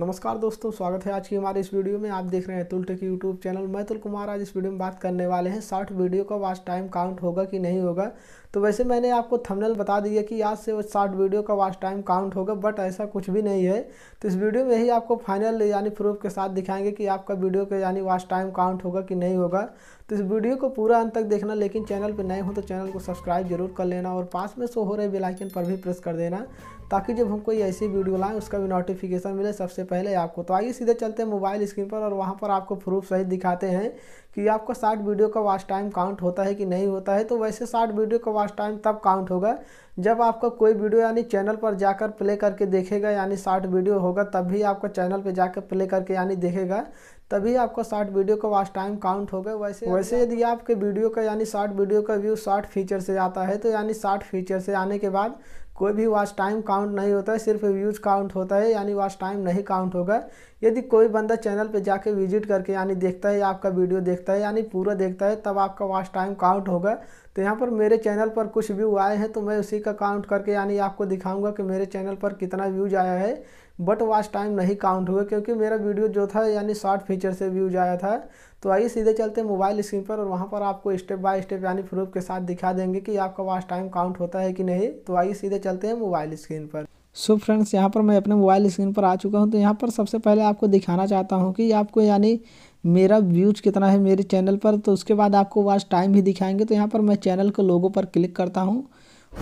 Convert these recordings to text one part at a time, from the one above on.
नमस्कार दोस्तों स्वागत है आज की हमारे इस वीडियो में आप देख रहे हैं तुलटे की यूट्यूब चैनल मैं तुल कुमार आज इस वीडियो में बात करने वाले हैं शॉर्ट वीडियो का वाच टाइम काउंट होगा कि नहीं होगा तो वैसे मैंने आपको थंबनेल बता दिया कि आज से वो शॉर्ट वीडियो का वाच टाइम काउंट होगा बट ऐसा कुछ भी नहीं है तो इस वीडियो में ही आपको फाइनल यानी प्रूफ के साथ दिखाएंगे कि आपका वीडियो का यानी वाच टाइम काउंट होगा कि नहीं होगा तो इस वीडियो को पूरा अंत तक देखना लेकिन चैनल पर नए हो तो चैनल को सब्सक्राइब जरूर कर लेना और पास में शो हो रहे बेलाइकन पर भी प्रेस कर देना ताकि जब हम कोई ऐसी वीडियो लाएँ उसका भी नोटिफिकेशन मिले सबसे पहले आपको तो आइए सीधे चलते हैं मोबाइल स्क्रीन पर और वहाँ पर आपको प्रूफ सहित दिखाते हैं कि आपका शार्ट वीडियो का वॉच टाइम काउंट होता है कि नहीं होता है तो वैसे शार्ट वीडियो का वॉच टाइम तब काउंट होगा जब आपका कोई वीडियो यानी चैनल पर जाकर प्ले करके देखेगा यानी शार्ट वीडियो होगा तब भी आपका चैनल पर जाकर प्ले करके यानी देखेगा तभी आपका शार्ट वीडियो का वॉच टाइम काउंट होगा वैसे वैसे यदि आपके वीडियो का यानी शार्ट वीडियो का व्यू शार्ट फीचर से आता है तो यानी शार्ट फीचर से आने के बाद कोई भी वॉच टाइम काउंट नहीं होता है सिर्फ व्यूज़ काउंट होता है यानी वॉच टाइम नहीं काउंट होगा यदि कोई बंदा चैनल पे जाके विजिट करके यानी देखता है आपका वीडियो देखता है यानी पूरा देखता है तब आपका वॉच टाइम काउंट होगा तो यहाँ पर मेरे चैनल पर कुछ व्यू आए हैं तो मैं उसी का काउंट करके यानी आपको दिखाऊंगा कि मेरे चैनल पर कितना व्यूज आया है बट वॉच टाइम नहीं काउंट हुए क्योंकि मेरा वीडियो जो था यानी शॉर्ट फीचर से व्यूज आया था तो आइए सीधे चलते हैं मोबाइल स्क्रीन पर और वहाँ पर आपको स्टेप बाय स्टेप यानी प्रूफ के साथ दिखा देंगे कि आपका वॉच टाइम काउंट होता है कि नहीं तो आइए सीधे चलते हैं मोबाइल स्क्रीन पर सो so फ्रेंड्स यहाँ पर मैं अपने मोबाइल स्क्रीन पर आ चुका हूँ तो यहाँ पर सबसे पहले आपको दिखाना चाहता हूँ कि आपको यानी मेरा व्यूज कितना है मेरे चैनल पर तो उसके बाद आपको वॉच टाइम भी दिखाएंगे तो यहाँ पर मैं चैनल के लोगों पर क्लिक करता हूँ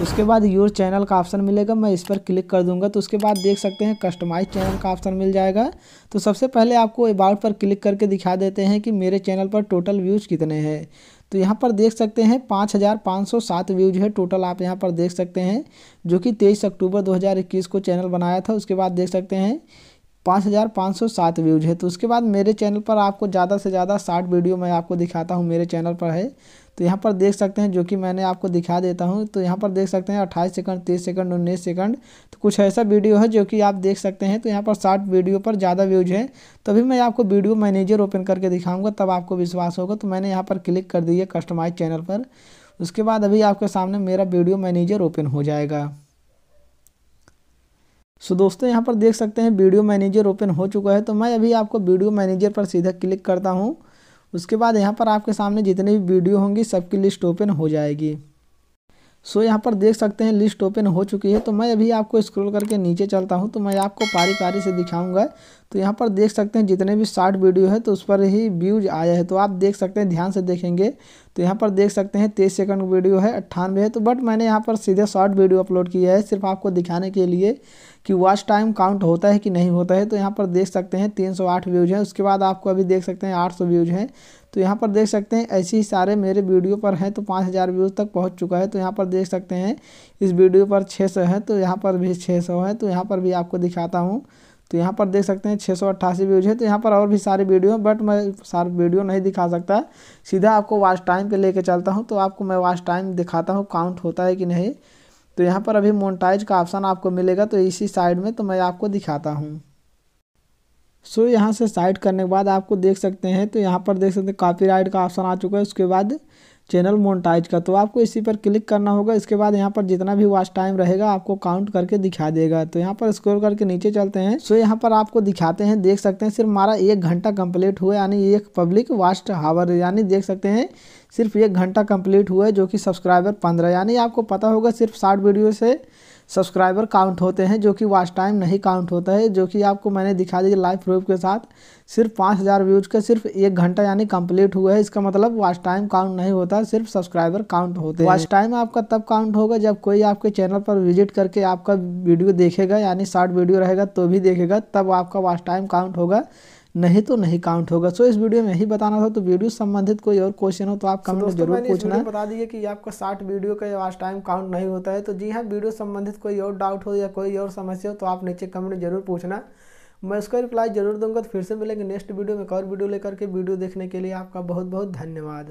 उसके बाद योर चैनल का ऑप्शन मिलेगा मैं इस पर क्लिक कर दूंगा तो उसके बाद देख सकते हैं कस्टमाइज चैनल का ऑप्शन मिल जाएगा तो सबसे पहले आपको अबाउट पर क्लिक करके दिखा देते हैं कि मेरे चैनल पर टोटल व्यूज़ कितने हैं तो यहाँ पर देख सकते हैं पाँच हज़ार पाँच सौ सात व्यूज है टोटल आप यहाँ पर देख सकते हैं जो कि तेईस अक्टूबर 2021 को चैनल बनाया था उसके बाद देख सकते हैं पाँच हज़ार पाँच सौ सात व्यूज़ है तो उसके बाद मेरे चैनल पर आपको ज़्यादा से ज़्यादा साठ वीडियो मैं आपको दिखाता हूँ मेरे चैनल पर है तो यहाँ पर देख सकते हैं जो कि मैंने आपको दिखा देता हूँ तो यहाँ पर देख सकते हैं अट्ठाईस सेकंड तीस सेकंड उन्नीस सेकंड तो कुछ ऐसा वीडियो है जो कि आप देख सकते हैं तो यहाँ पर साठ वीडियो पर ज़्यादा व्यूज है तभी मैं आपको वीडियो मैनेजर ओपन करके दिखाऊँगा तब आपको विश्वास होगा तो मैंने यहाँ पर क्लिक कर दी है कस्टमाइज चैनल पर उसके बाद अभी आपके सामने मेरा वीडियो मैनेजर ओपन हो जाएगा सो दोस्तों यहाँ पर देख सकते हैं वीडियो मैनेजर ओपन हो चुका है तो मैं अभी आपको वीडियो मैनेजर पर सीधा क्लिक करता हूँ उसके बाद यहाँ पर आपके सामने जितने भी वीडियो होंगी सबकी लिस्ट ओपन हो जाएगी सो so, यहाँ पर देख सकते हैं लिस्ट ओपन हो चुकी है तो मैं अभी आपको स्क्रॉल करके नीचे चलता हूँ तो मैं आपको पारी पारी से दिखाऊंगा तो यहाँ पर देख सकते हैं जितने भी शार्ट वीडियो है तो उस पर ही व्यूज आया है तो आप देख सकते हैं ध्यान से देखेंगे तो यहाँ पर देख सकते हैं तेईस सेकंड वीडियो है अट्ठानवे है तो बट मैंने यहाँ पर सीधे शॉर्ट वीडियो अपलोड किया है सिर्फ आपको दिखाने के लिए कि वॉच टाइम काउंट होता है कि नहीं होता है तो यहाँ पर देख सकते हैं तीन सौ आठ व्यूज़ हैं उसके बाद आपको अभी देख सकते हैं आठ सौ व्यूज़ हैं तो यहाँ पर देख सकते हैं ऐसे ही सारे मेरे वीडियो पर हैं तो पाँच हज़ार व्यूज़ तक पहुँच चुका है तो यहाँ पर देख सकते हैं इस वीडियो पर छः सौ है तो यहाँ पर भी छः सौ है तो यहाँ पर भी आपको दिखाता हूँ तो यहाँ पर देख सकते हैं छः सौ अट्ठासी व्यूज है तो यहाँ पर और भी सारे वीडियो बट मैं सारे वीडियो नहीं दिखा सकता है सीधा आपको वाच टाइम पे लेके चलता हूँ तो आपको मैं वाच टाइम दिखाता हूँ काउंट होता है कि नहीं तो यहाँ पर अभी मोनटाइज का ऑप्शन आपको मिलेगा तो इसी साइड में तो मैं आपको दिखाता हूँ सो so, यहाँ से साइड करने के बाद आपको देख सकते हैं तो यहाँ पर देख सकते हैं कॉपीराइट का ऑप्शन आ चुका है उसके बाद चैनल मोनटाइज का तो आपको इसी पर क्लिक करना होगा इसके बाद यहाँ पर जितना भी वॉच टाइम रहेगा आपको काउंट करके दिखा देगा तो यहाँ पर स्क्रोल करके नीचे चलते हैं सो यहाँ पर आपको दिखाते हैं देख सकते हैं सिर्फ हमारा एक घंटा कम्प्लीट हुआ यानी एक पब्लिक वास्ट हावर यानी देख सकते हैं सिर्फ एक घंटा कम्प्लीट हुआ है जो कि सब्सक्राइबर पंद्रह यानी आपको पता होगा सिर्फ साठ वीडियो से सब्सक्राइबर काउंट होते हैं जो कि वॉच टाइम नहीं काउंट होता है जो कि आपको मैंने दिखा दिया लाइव प्रूफ के साथ सिर्फ पाँच हज़ार व्यूज का सिर्फ एक घंटा यानी कंप्लीट हुआ है इसका मतलब वॉच टाइम काउंट नहीं होता सिर्फ सब्सक्राइबर काउंट होते हैं वॉच टाइम आपका तब काउंट होगा जब कोई आपके चैनल पर विजिट करके आपका वीडियो देखेगा यानी शॉर्ट वीडियो रहेगा तो भी देखेगा तब आपका वॉच टाइम काउंट होगा नहीं तो नहीं काउंट होगा सो इस वीडियो में ही बताना था तो वीडियो संबंधित कोई और क्वेश्चन हो तो आप कमेंट में जरूर पूछना बता दीजिए कि आपका साठ वीडियो का लास्ट टाइम काउंट नहीं होता है तो जी हाँ वीडियो संबंधित कोई और डाउट हो या कोई और समस्या हो तो आप नीचे कमेंट जरूर पूछना मैं उसका रिप्लाई जरूर दूंगा तो फिर से मिलेंगे नेक्स्ट वीडियो में एक और वीडियो लेकर के वीडियो देखने के लिए आपका बहुत बहुत धन्यवाद